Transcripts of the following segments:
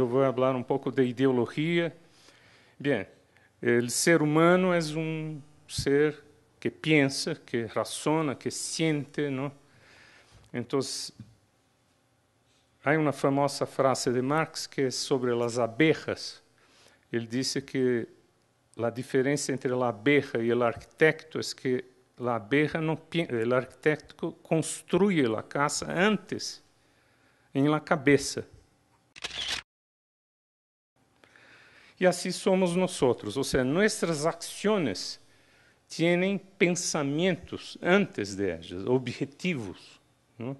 eu vou falar um pouco de ideologia. Bem, o ser humano é um ser que pensa, que razona, que sente, não? Então, há uma famosa frase de Marx que é sobre as abejas. Ele disse que a diferença entre a abeja e o arquiteto é que a abeja não o arquiteto constrói a casa antes em la cabeça E assim somos nós outros, ou seja, nossas ações têm pensamentos antes de elas, objetivos. Não?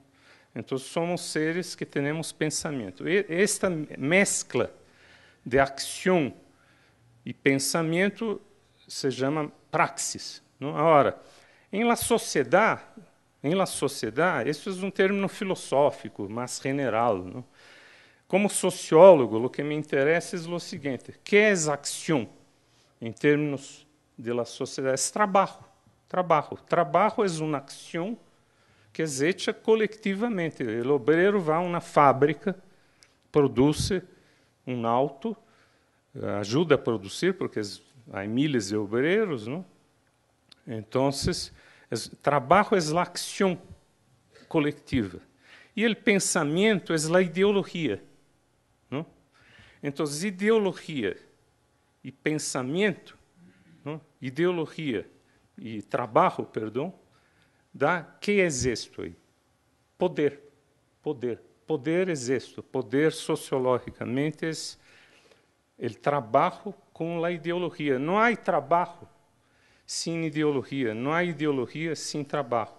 É? Então somos seres que temos pensamento. E esta mescla de ação e pensamento se chama praxis. Não? É? Agora, em la sociedade, em la sociedade, isso é um termo filosófico, mas general. Não? É? Como sociólogo, o que me interessa é o seguinte: que é ação em termos da sociedade? É trabalho. Trabalho. Trabalho é uma acção que é feita coletivamente. O obreiro vai a uma fábrica, produz um auto, ajuda a produzir, porque há milhares de obreiros, não? Então, trabalho é a acção coletiva. E o pensamento é a ideologia. Então, ideologia e pensamento, não? É? ideologia e trabalho, perdão, dá que isto aí? Poder, poder, poder isto, poder sociologicamente é o trabalho com a ideologia. Não há trabalho sem ideologia, não há ideologia sem trabalho.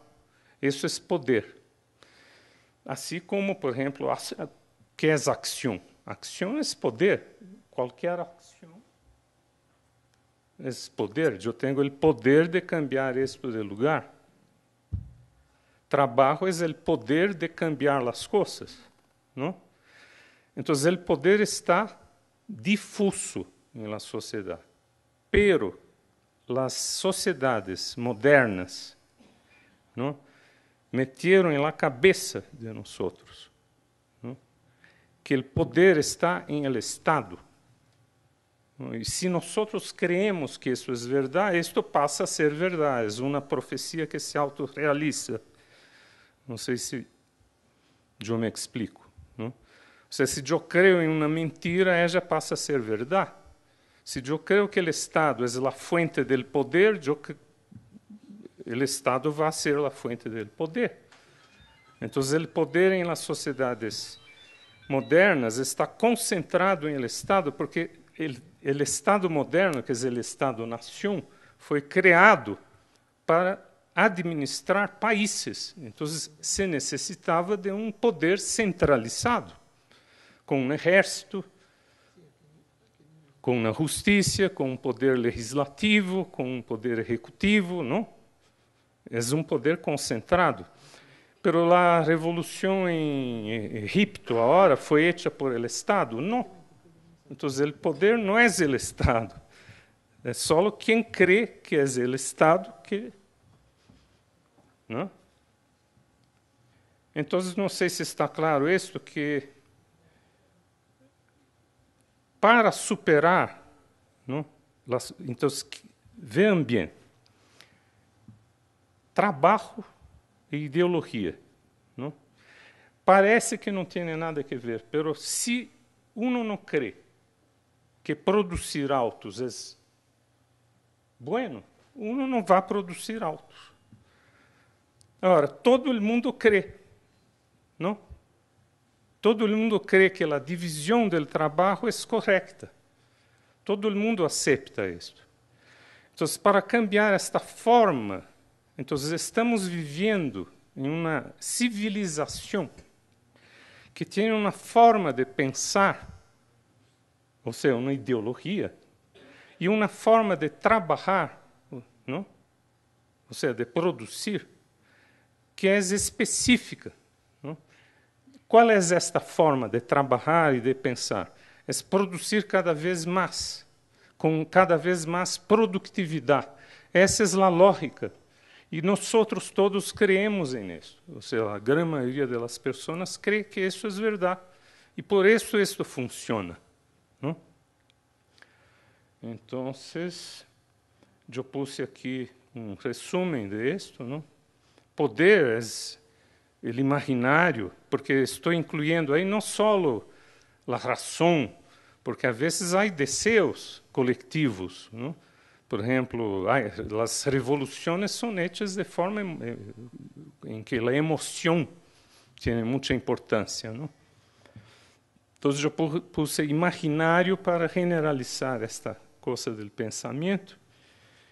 Isso é poder. Assim como, por exemplo, que é ação, Ação é esse poder. Qualquer ação. Esse poder. Eu tenho o poder de cambiar de lugar. Trabalho é o poder de cambiar as coisas. Não? Então, o poder está difuso na sociedade. Pero, as sociedades modernas não? meteram na cabeça de nós outros que o poder está em el Estado. E se nós creemos que isso é es verdade, isto passa a ser verdade, é uma profecia que se autorrealiza. Não sei se eu me explico. Não? Ou seja, se eu creio em uma mentira, ela já passa a ser verdade. Se eu creio que o Estado é a fonte do poder, o Estado vai ser a fonte do poder. Então, o poder em las sociedades modernas está concentrado em Estado, porque o Estado moderno, quer dizer, o Estado-nação, foi criado para administrar países. Então, se necessitava de um poder centralizado, com um exército, com a justiça, com um poder legislativo, com um poder executivo, não? É um poder concentrado pero la revolución en Egipto ahora fue hecha por el Estado? No. Entonces el poder no es el Estado. Es solo quien cree que es el Estado que... ¿no? Entonces no sé si está claro esto, que para superar, ¿no? Las, entonces, ve bien, trabajo ideologia. Não? Parece que não tem nada a ver, mas se uno não crê que produzir autos é bueno, uno não vai produzir autos. Agora, todo mundo crê, não? Todo mundo crê que a divisão do trabalho é correta. Todo mundo aceita isso. Então, para cambiar esta forma então, estamos vivendo em uma civilização que tem uma forma de pensar, ou seja, uma ideologia, e uma forma de trabalhar, não? ou seja, de produzir, que é específica. Não? Qual é esta forma de trabalhar e de pensar? É produzir cada vez mais, com cada vez mais produtividade. Essa é a lógica e nós outros todos creemos em isso. Ou seja, a grande maioria das pessoas crê que isso é verdade. E por isso isso funciona. Não? Então, eu puse aqui um resumo disto. Não? Poder é o imaginário, porque estou incluindo aí não só a razão, porque às vezes há desejos coletivos. Não? por exemplo, as revoluções são feitas de forma em que a emoção tem muita importância. Não? Então, eu puse imaginário para generalizar esta coisa do pensamento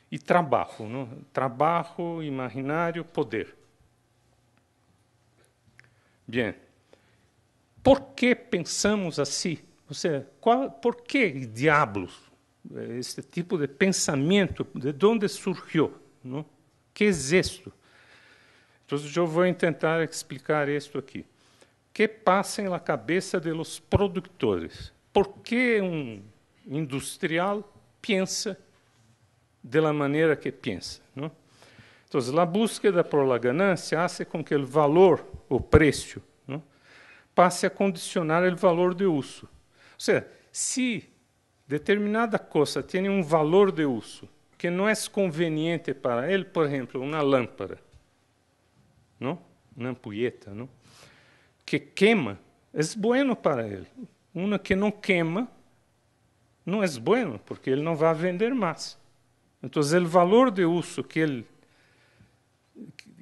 e trabalho, não? trabalho, imaginário, poder. Bem, por que pensamos assim? Ou seja, qual, por que diabos este tipo de pensamento, de onde surgiu? Não? Que é isto? Então, eu vou tentar explicar isto aqui. Que passa na cabeça dos produtores? Por que um industrial pensa da maneira que pensa? Não? Então, a busca por la ganância faz com que o valor, o preço, não? passe a condicionar o valor de uso. Ou seja, se determinada coisa tem um valor de uso que não é conveniente para ele, por exemplo, uma lâmpada, não? uma ampulheta, não? que queima, é bueno para ele. Uma que não queima, não é bueno, porque ele não vai vender mais. Então, o valor de uso que ele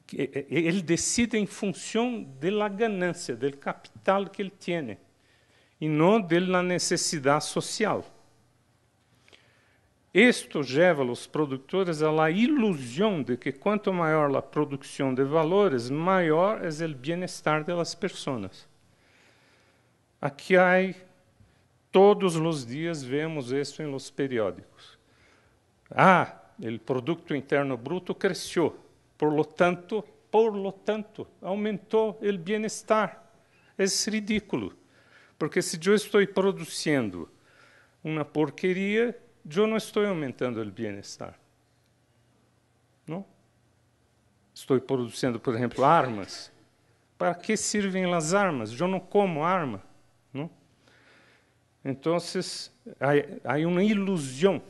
que ele decide em função da ganância, do capital que ele tem, e não da necessidade social isto leva os a la ilusión de que quanto maior a produção de valores, maior é o bem-estar das pessoas. Aqui há, todos os dias vemos isso em los periódicos. Ah, o produto interno bruto cresceu, por lo tanto, por lo tanto, aumentou o bem-estar. É ridículo, porque se eu estou produzindo uma porqueria, eu não estou aumentando o bem-estar. Não? Estou produzindo, por exemplo, armas. Para que servem as armas? Eu não como arma. Não? Então, há, há uma ilusão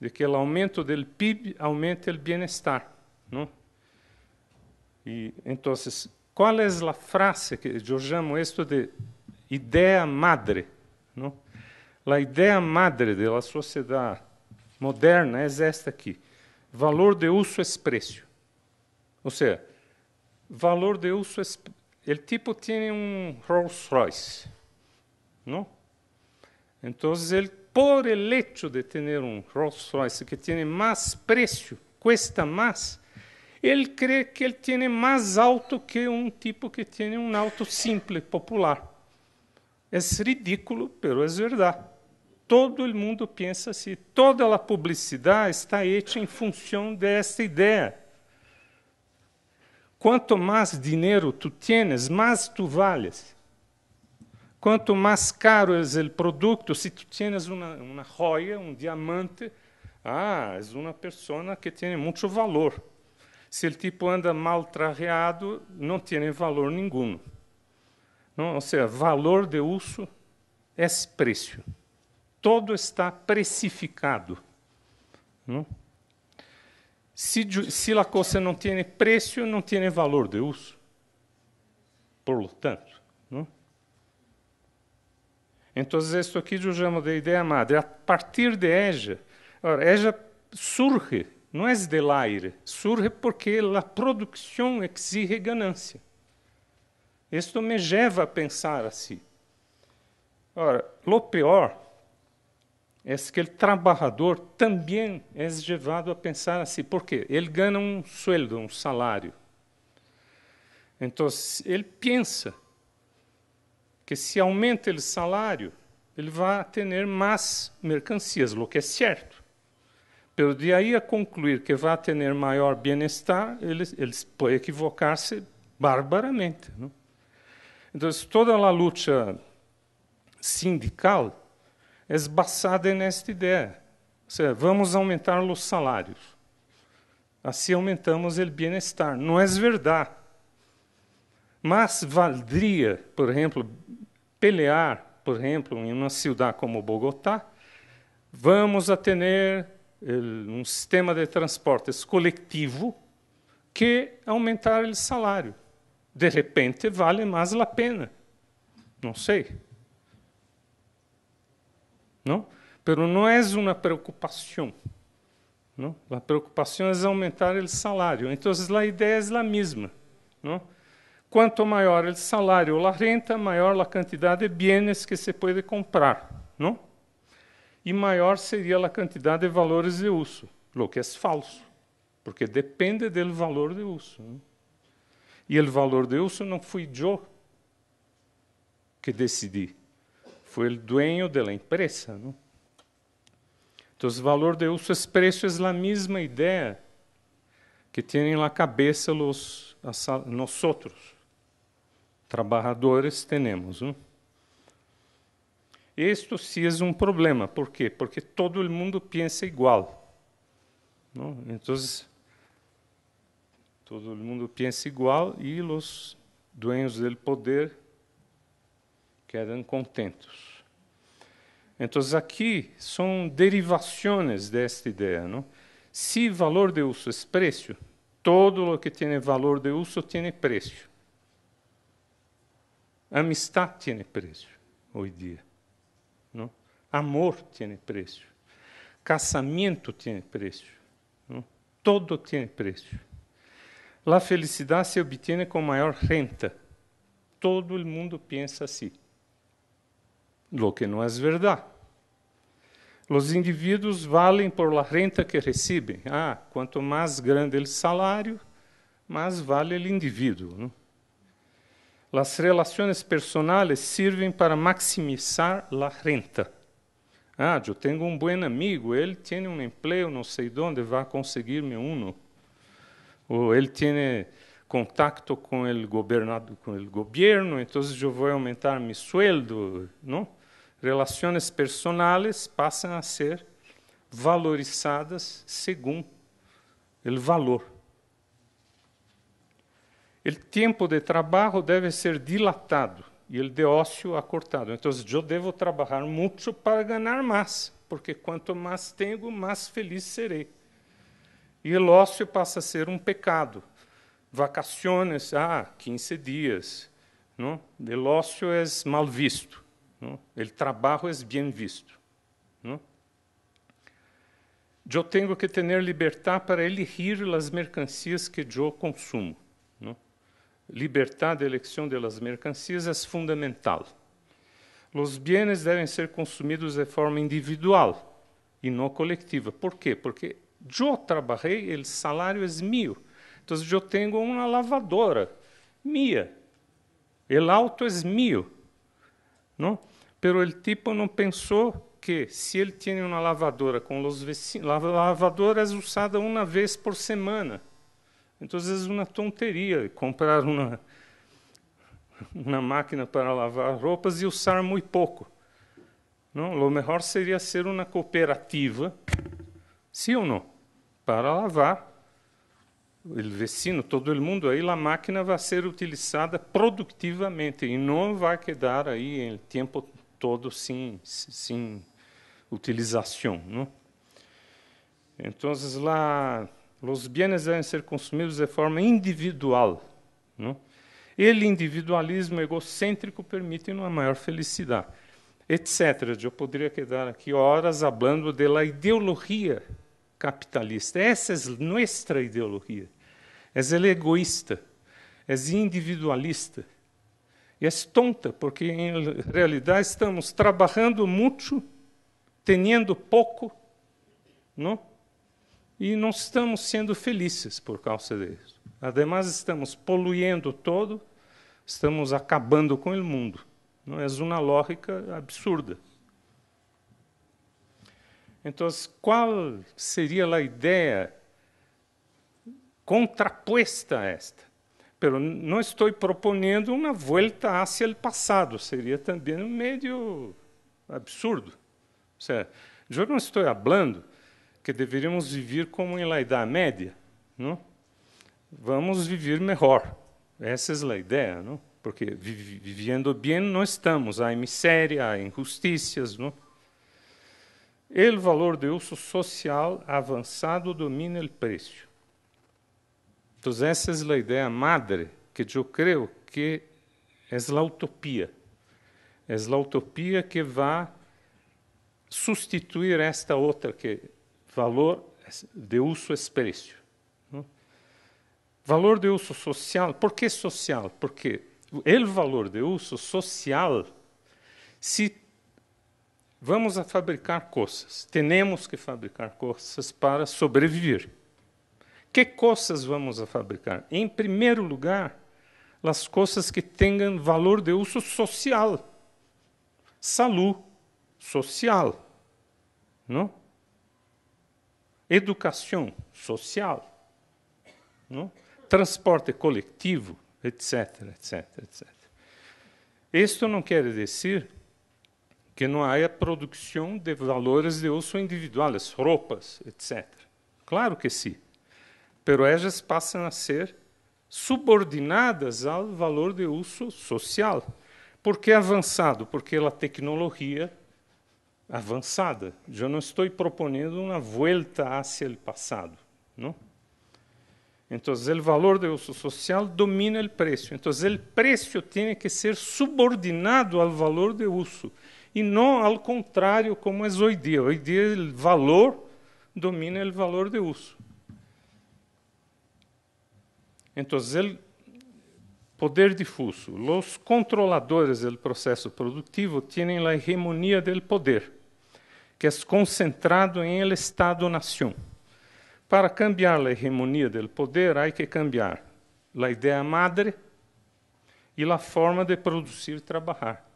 de que o aumento do PIB aumenta o bem-estar. Não? E, então, qual é a frase que eu chamo isto de ideia madre? Não? a ideia madre da sociedade moderna é esta aqui: valor de uso é preço. Ou seja, valor de uso é o tipo tem um Rolls Royce, não? Então, ele, por eleito de ter um Rolls Royce que tem mais preço, custa mais, ele crê que ele tem mais alto que um tipo que tem um auto simples, popular. É ridículo, pero é verdade. Todo mundo pensa assim, toda a publicidade está hecha em função dessa ideia. Quanto mais dinheiro tu tens, mais tu vales. Quanto mais caro é o produto, se tu tens uma, uma um diamante, ah, é uma pessoa que tem muito valor. Se o tipo anda mal trajeado, não tem valor nenhum. Não, ou seja, valor de uso é preço todo está precificado. Não? Se, se la não tem preço, não tem valor de uso. Por lo tanto. Não? Então, isso aqui eu chamo de ideia madre. A partir de Eja, ora, surge, não é de l'aire, surge porque a produção exige ganância. Isto me leva a pensar assim. Ora, lo pior é que trabalhador também é levado a pensar assim, porque ele ganha um sueldo, um salário. Então, ele pensa que se aumenta o salário, ele vai ter mais mercancias, o que é certo. Pelo de aí a concluir que vai ter maior bem-estar, eles, eles podem equivocar-se barbaramente. Não? Então, toda a luta sindical é basada nesta ideia. Ou seja, vamos aumentar os salários. Assim aumentamos o bem-estar. Não é verdade. Mas valdria, por exemplo, pelear, por exemplo, em uma cidade como Bogotá, vamos a ter um sistema de transportes coletivo que aumentar o salário. De repente, vale mais a pena. Não sei. ¿no? Pero não é uma preocupação. ¿no? La preocupación es é aumentar o salário. Então, la ideia é la mesma. Quanto maior mayor salário ou o la renta, maior la quantidade de bienes que se pode comprar. E maior seria a quantidade de valores de uso, o que é falso, porque depende do valor de uso. E o valor de uso não fui eu que decidi, foi o dueño da la empresa. Então, o valor de uso expresso é a mesma ideia que têm na cabeça los, nós, trabalhadores, temos. Isto sim é um problema. Por quê? Porque todo mundo pensa igual. Não? Então, todo mundo pensa igual e os donos do poder que eram contentos. Então, aqui são derivações desta ideia. Não? Se valor de uso é preço, todo o que tem valor de uso tem preço. Amistad tem preço hoje em dia. Não? Amor tem preço. Casamento tem preço. Não? Todo tem preço. A felicidade se obtém com maior renta. Todo o mundo pensa assim lo que não é verdade. Os indivíduos valem por la renta que recebem. Ah, quanto mais grande o salário, mais vale o indivíduo. Não? As relações personais servem para maximizar a renta. Ah, eu tenho um bom amigo, ele tem um emprego, não sei onde, vai conseguir-me um. Ou ele tem contato com o com o governo, então eu vou aumentar meu sueldo, não? relações personais passam a ser valorizadas segundo o valor. O tempo de trabalho deve ser dilatado e o de ócio acortado. Então, eu devo trabalhar muito para ganhar mais, porque quanto mais tenho, mais feliz serei. E o ócio passa a ser um pecado. Vacaciones, ah, 15 dias. Não? O ócio é mal visto. O né? El trabalho é bem visto. Eu né? tenho que ter liberdade para elegir as mercancias que eu consumo. Né? Liberdade de eleição das mercancias é fundamental. Os bienes devem ser consumidos de forma individual e não coletiva. Por quê? Porque eu trabalhei, o salário é meu. Então, eu tenho uma lavadora minha. El auto é meu. Não? Pero el tipo não pensou que se ele tinha uma lavadora com os vecinos, é usada uma vez por semana. Então, às vezes, uma tonteria comprar uma, uma máquina para lavar roupas e usar muito pouco. Não, o melhor seria ser uma cooperativa, sim ou não, para lavar o vecino, todo mundo aí, a máquina vai ser utilizada produtivamente e não vai quedar aí em tempo todo sem, sem utilização. Não? Então, lá, os bienes devem ser consumidos de forma individual. Não? Ele individualismo egocêntrico permite uma maior felicidade, etc. Eu poderia quedar aqui horas falando da ideologia capitalista. Essa é nossa ideologia. É egoísta, é individualista é tonta, porque em realidade estamos trabalhando muito, tendo pouco, não? e não estamos sendo felizes por causa disso. Ademais, estamos poluindo todo, estamos acabando com o mundo. Não é uma lógica absurda. Então, qual seria a ideia contraposta a esta? pero não estou propondo uma volta hacia o passado, seria também um meio absurdo. eu não estou falando que deveríamos viver como em la Idade Média, não? Vamos viver melhor. Essa é a ideia, não? Porque vivendo bem não estamos, há miséria, há injustiças, não? O valor de uso social avançado domina o preço. Entonces essa é a ideia madre que eu creio que é a utopia. É a utopia que vai substituir esta outra que valor de uso expresso. Valor de uso social. Por que social? Porque o valor de uso social, se vamos a fabricar coisas, temos que fabricar coisas para sobreviver. Que coisas vamos a fabricar? Em primeiro lugar, as coisas que tenham valor de uso social. Saúde social, não? Educação social, não? Transporte coletivo, etc, etc, etc. Isto não quer dizer que não haja produção de valores de uso individuais, roupas, etc. Claro que sim. Sí peroejas passam a ser subordinadas ao valor de uso social. Por que avançado? Porque a tecnologia avançada. Eu não estou proponendo uma volta hacia o passado, não? Então, o valor de uso social domina o preço. Então, o preço tem que ser subordinado ao valor de uso e não ao contrário como é hoje em dia. Hoje em dia, o valor domina o valor de uso. Então, o poder difuso. Os controladores do processo produtivo têm a hegemonia do poder, que é concentrado em el Estado-nação. Para cambiar a hegemonia do poder, há que cambiar a ideia madre e a forma de produzir e trabalhar.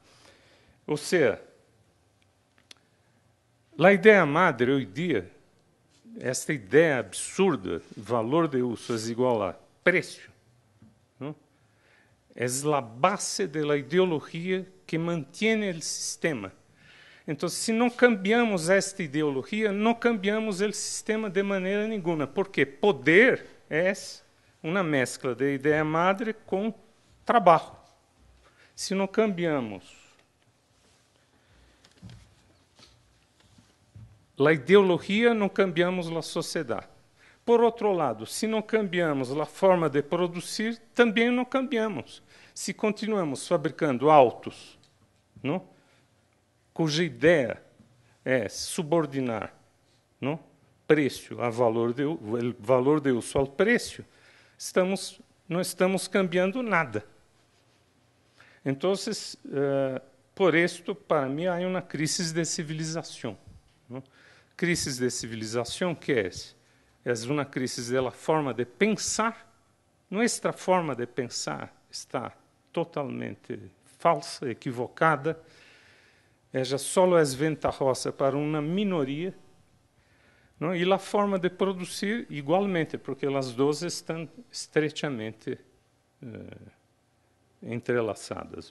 Ou seja, a ideia madre hoje em dia, esta ideia absurda, valor de uso é igual a desprecio, ¿no? es é base da ideologia que mantém o sistema. Então, se não cambiamos esta ideologia, não cambiamos o sistema de maneira nenhuma. porque poder é uma mescla de ideia madre com trabalho. Se não cambiamos a ideologia, não cambiamos a sociedade. Por outro lado, se não cambiamos a forma de produzir, também não cambiamos. Se continuamos fabricando autos, não? cuja ideia é subordinar não? preço a valor de, o valor de uso ao preço, estamos, não estamos cambiando nada. Então, eh, por isto, para mim, há uma crise de civilização. Não? Crise de civilização que é essa? Es uma crise é a forma de pensar. Nuestra forma de pensar está totalmente falsa, equivocada. é já solo venta roça para uma minoria. Não? É? E a forma de produzir igualmente, porque as duas estão estreitamente eh, entrelaçadas.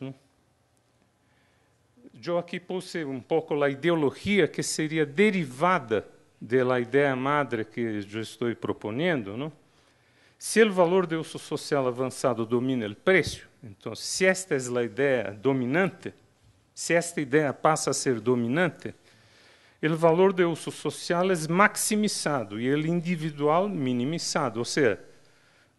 Eu aqui puse um pouco a ideologia que seria derivada da ideia madre que eu estou propondo, não? Se o valor de uso social avançado domina o preço, então, se esta é a ideia dominante, se esta ideia passa a ser dominante, o valor de uso social é maximizado e o individual minimizado. Ou seja,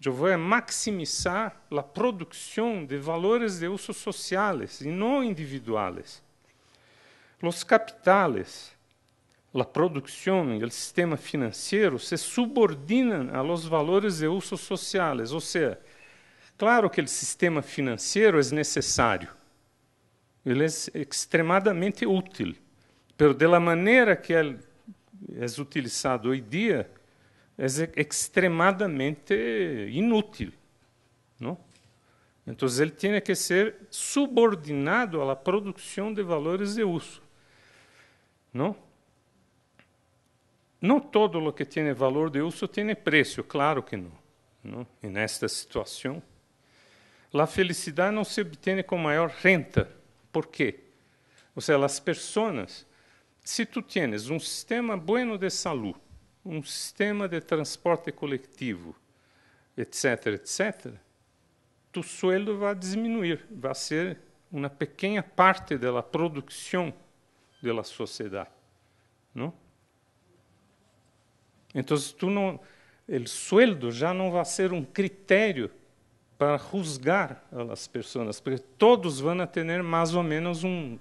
eu vou maximizar a produção de valores de uso sociais e não individuais. Os capitales la producción y el sistema financiero se subordinan a los valores de usos sociales. Ou seja, claro que el sistema financiero es é necesario, ele é extremadamente útil, mas da maneira que ele é, é utilizado hoje em dia, é extremadamente inútil. Não? Então, ele tem que ser subordinado à produção de valores de uso. Não? não todo o que tem valor de uso tem preço, claro que não. não? E nesta situação, a felicidade não se obtém com maior renta. Por quê? Ou seja, as pessoas, se tu tens um sistema bueno de saúde, um sistema de transporte coletivo, etc., etc., tu sueldo vai diminuir, vai ser uma pequena parte da produção da sociedade, não? então tu não, o sueldo já não vai ser um critério para juzgar as pessoas, porque todos vão ter mais ou menos um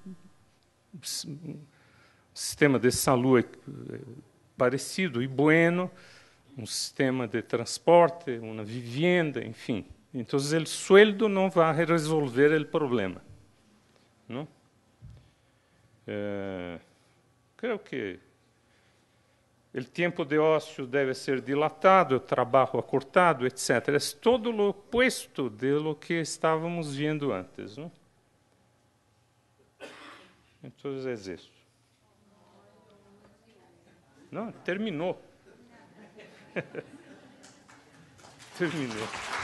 sistema de saúde eh, parecido e bueno, um sistema de transporte, uma vivienda, enfim. Então, o sueldo não vai resolver o problema. Não? é eh, creio que o tempo de ócio deve ser dilatado, o trabalho acortado, etc. É todo o oposto de lo que estávamos vendo antes. Não? Então, é isso. Não, terminou. terminou.